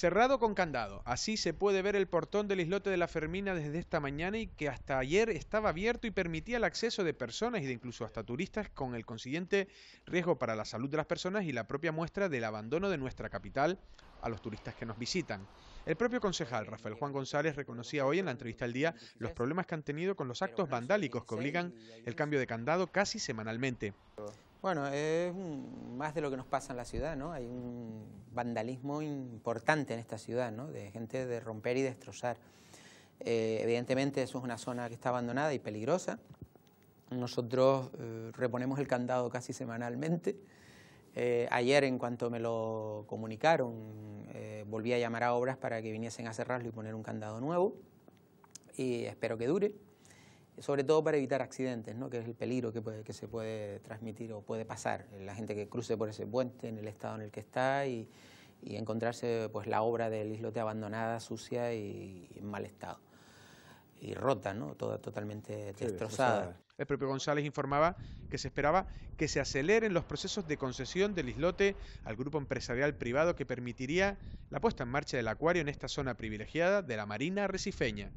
Cerrado con candado. Así se puede ver el portón del islote de la Fermina desde esta mañana y que hasta ayer estaba abierto y permitía el acceso de personas y de incluso hasta turistas con el consiguiente riesgo para la salud de las personas y la propia muestra del abandono de nuestra capital a los turistas que nos visitan. El propio concejal Rafael Juan González reconocía hoy en la entrevista al día los problemas que han tenido con los actos vandálicos que obligan el cambio de candado casi semanalmente. Bueno, es más de lo que nos pasa en la ciudad, ¿no? Hay un vandalismo importante en esta ciudad, ¿no? De gente de romper y destrozar. Eh, evidentemente eso es una zona que está abandonada y peligrosa. Nosotros eh, reponemos el candado casi semanalmente. Eh, ayer, en cuanto me lo comunicaron, volví a llamar a obras para que viniesen a cerrarlo y poner un candado nuevo. Y espero que dure sobre todo para evitar accidentes, ¿no? que es el peligro que, se puede transmitir o puede pasar. La gente que cruce por ese puente en el estado en el que está y, encontrarse pues, la obra del islote abandonada, sucia y, en mal estado. Y rota, ¿no? totalmente destrozada. destrozada. El propio González informaba que se esperaba que se aceleren los procesos de concesión del islote al grupo empresarial privado que permitiría la puesta en marcha del acuario en esta zona privilegiada de la Marina Recifeña.